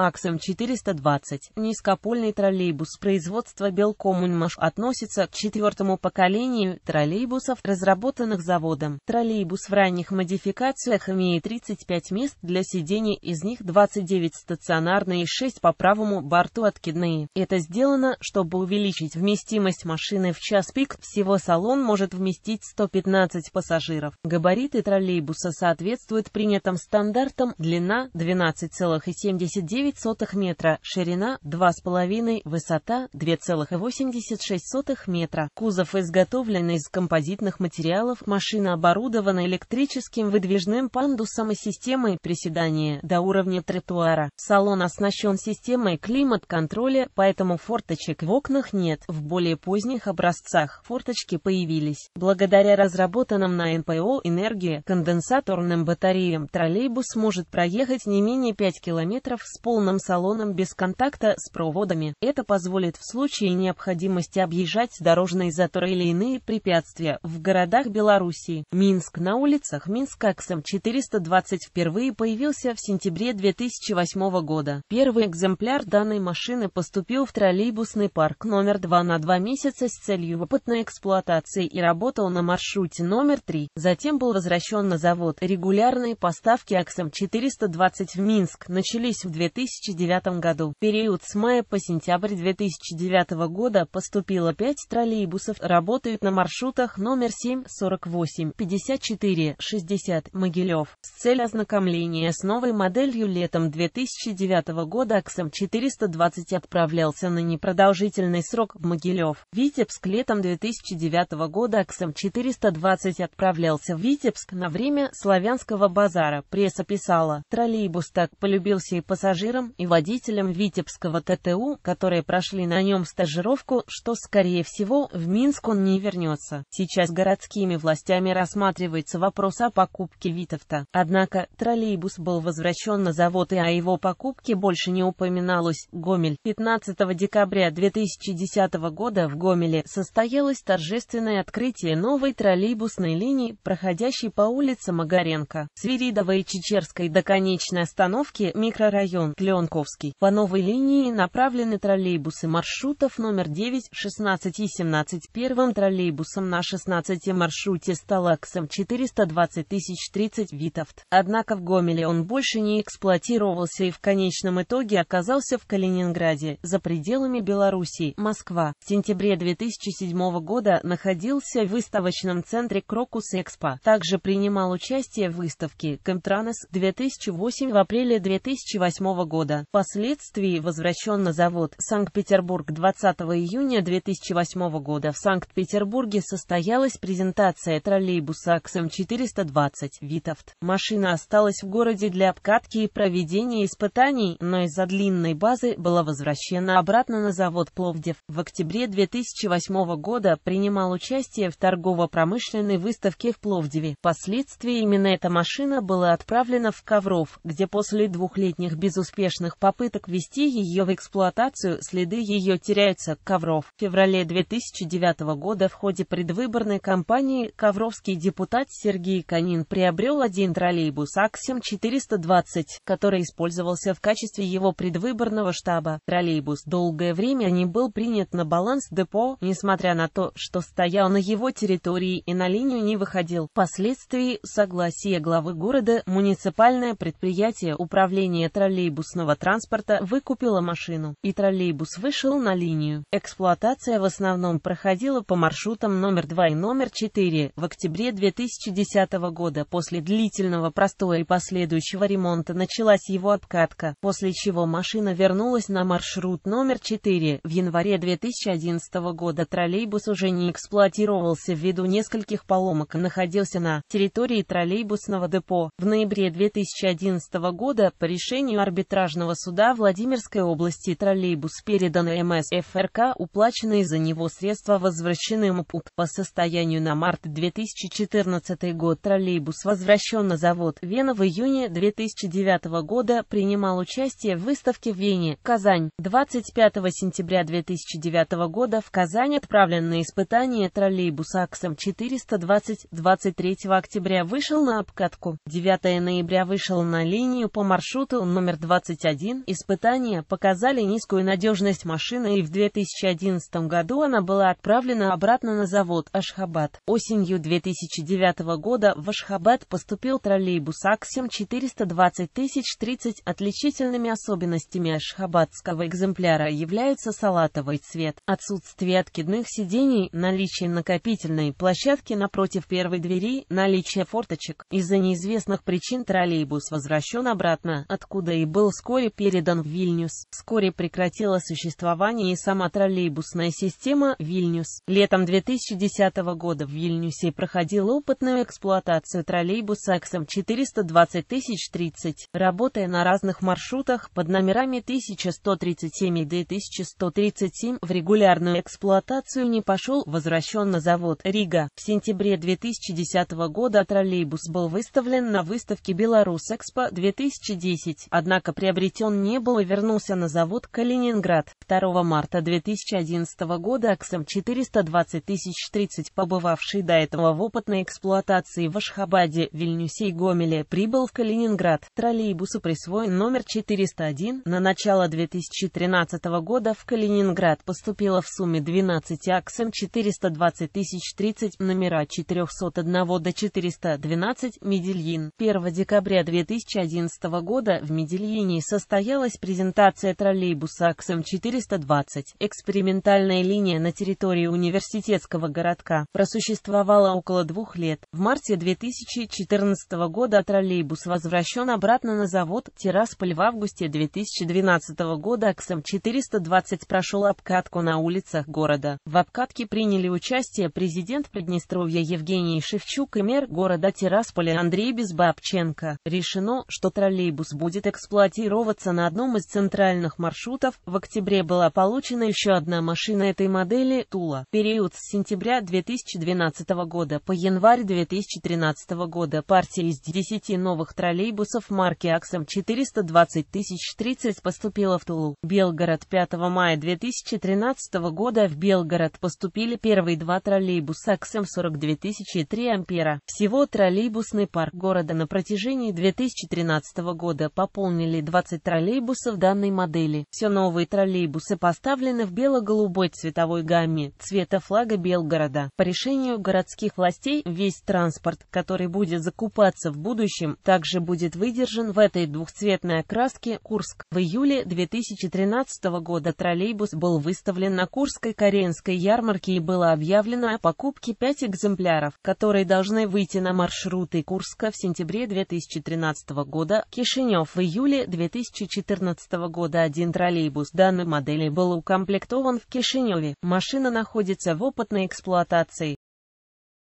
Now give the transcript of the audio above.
Аксм 420 низкопольный троллейбус производства Белкомуньмаш относится к четвертому поколению троллейбусов, разработанных заводом. Троллейбус в ранних модификациях имеет 35 мест для сидений, из них 29 стационарные и 6 по правому борту откидные. Это сделано, чтобы увеличить вместимость машины в час пик. Всего салон может вместить 115 пассажиров. Габариты троллейбуса соответствуют принятым стандартам. Длина 12,79 0,9 метра, ширина 2,5, высота 2,86 метра. Кузов изготовлен из композитных материалов, машина оборудована электрическим выдвижным пандусом и системой приседания до уровня тротуара. Салон оснащен системой климат-контроля, поэтому форточек в окнах нет. В более поздних образцах форточки появились. Благодаря разработанным на НПО энергии конденсаторным батареям троллейбус может проехать не менее 5 километров с полной полным салоном без контакта с проводами. Это позволит в случае необходимости объезжать дорожные заторы или иные препятствия в городах Беларуси. Минск на улицах Минска XM420 впервые появился в сентябре 2008 года. Первый экземпляр данной машины поступил в троллейбусный парк номер 2 на 2 месяца с целью опытной эксплуатации и работал на маршруте номер 3. Затем был возвращен на завод. Регулярные поставки XM420 в Минск начались в 2000 2009 году. В период с мая по сентябрь 2009 года поступило 5 троллейбусов, работают на маршрутах номер 7, 48, 54, 60, Могилев. С целью ознакомления с новой моделью летом 2009 года АКСМ 420 отправлялся на непродолжительный срок в Могилев. Витебск летом 2009 года АКСМ 420 отправлялся в Витебск на время славянского базара. Пресса писала, троллейбус так полюбился и пассажирам, инструктором и водителем Витебского ТТУ, которые прошли на нем стажировку, что, скорее всего, в Минск он не вернется. Сейчас городскими властями рассматривается вопрос о покупке Витовта. Однако, троллейбус был возвращен на завод и о его покупке больше не упоминалось. Гомель. 15 декабря 2010 года в Гомеле состоялось торжественное открытие новой троллейбусной линии, проходящей по улице Магаренко, Свиридовой и Чечерской до конечной остановки микрорайон. Аэропорт По новой линии направлены троллейбусы маршрутов номер 9, 16 и 17 первым троллейбусом на 16 маршруте стал Талаксом 420 тысяч 30 витовт. Однако в Гомеле он больше не эксплуатировался и в конечном итоге оказался в Калининграде, за пределами Белоруссии, Москва. В сентябре 2007 года находился в выставочном центре Крокус Экспо. Также принимал участие в выставке Комтранес 2008 в апреле 2008 года года. Впоследствии возвращен на завод Санкт-Петербург 20 июня 2008 года. В Санкт-Петербурге состоялась презентация троллейбуса XM420 «Витовт». Машина осталась в городе для обкатки и проведения испытаний, но из-за длинной базы была возвращена обратно на завод Пловдев. В октябре 2008 года принимал участие в торгово-промышленной выставке в Пловдиве. Впоследствии именно эта машина была отправлена в Ковров, где после двухлетних безуспешных успешных попыток ввести ее в эксплуатацию, следы ее теряются. Ковров. В феврале 2009 года в ходе предвыборной кампании ковровский депутат Сергей Канин приобрел один троллейбус АКСИМ-420, который использовался в качестве его предвыборного штаба. Троллейбус долгое время не был принят на баланс депо, несмотря на то, что стоял на его территории и на линию не выходил. Впоследствии, согласие главы города, муниципальное предприятие управления троллейбусом автобусного транспорта выкупила машину, и троллейбус вышел на линию. Эксплуатация в основном проходила по маршрутам номер 2 и номер 4 в октябре 2010 года. После длительного простоя и последующего ремонта началась его обкатка, после чего машина вернулась на маршрут номер 4. В январе 2011 года троллейбус уже не эксплуатировался ввиду нескольких поломок и находился на территории троллейбусного депо. В ноябре 2011 года по решению арбитража арбитражного суда Владимирской области троллейбус передан МС ФРК, уплаченные за него средства возвращены МПУП. По состоянию на март 2014 год троллейбус возвращен на завод. Вена в июне 2009 года принимал участие в выставке в Вене, Казань. 25 сентября 2009 года в Казань отправлен испытания испытание троллейбус АКСом 420, 23 октября вышел на обкатку, 9 ноября вышел на линию по маршруту номер 20. Т-21 испытания показали низкую надежность машины и в 2011 году она была отправлена обратно на завод Ашхабад. Осенью 2009 года в Ашхабад поступил троллейбус Аксим 420 30 Отличительными особенностями ашхабадского экземпляра являются салатовый цвет, отсутствие откидных сидений, наличие накопительной площадки напротив первой двери, наличие форточек. Из-за неизвестных причин троллейбус возвращен обратно, откуда и был вскоре передан в Вильнюс. Вскоре прекратила существование и сама троллейбусная система «Вильнюс». Летом 2010 года в Вильнюсе проходила опытную эксплуатацию троллейбуса XM 420030, работая на разных маршрутах под номерами 1137 и 1137. в регулярную эксплуатацию не пошел, возвращен на завод Рига. В сентябре 2010 года троллейбус был выставлен на выставке «Беларусэкспо-2010», однако при приобретен не был и вернулся на завод «Калининград». 2 марта 2011 года АКСМ-420-030, побывавший до этого в опытной эксплуатации в Ашхабаде, Вильнюсе и Гомеле, прибыл в Калининград. Троллейбусу присвоен номер 401. На начало 2013 года в Калининград поступило в сумме 12 АКСМ-420-030 номера 401 до 412 Медельин. 1 декабря 2011 года в Медельине Германии состоялась презентация троллейбуса XM420. Экспериментальная линия на территории университетского городка просуществовала около двух лет. В марте 2014 года троллейбус возвращен обратно на завод Тирасполь в августе 2012 года XM420 прошел обкатку на улицах города. В обкатке приняли участие президент Приднестровья Евгений Шевчук и мэр города Тирасполя Андрей Безбабченко. Решено, что троллейбус будет эксплуатирован ремонтироваться на одном из центральных маршрутов. В октябре была получена еще одна машина этой модели «Тула». Период с сентября 2012 года по январь 2013 года партия из 10 новых троллейбусов марки «Аксом» 420 тысяч 30 поступила в Тулу. Белгород 5 мая 2013 года в Белгород поступили первые два троллейбуса «Аксом» 42 тысячи 3 ампера. Всего троллейбусный парк города на протяжении 2013 года пополнили 20 троллейбусов данной модели. Все новые троллейбусы поставлены в бело-голубой цветовой гамме цвета флага Белгорода. По решению городских властей весь транспорт, который будет закупаться в будущем, также будет выдержан в этой двухцветной окраске Курск. В июле 2013 года троллейбус был выставлен на Курской Каренской ярмарке и было объявлено о покупке 5 экземпляров, которые должны выйти на маршруты Курска в сентябре 2013 года, Кишинев в июле 2013 2014 года один троллейбус данной модели был укомплектован в Кишиневе. Машина находится в опытной эксплуатации.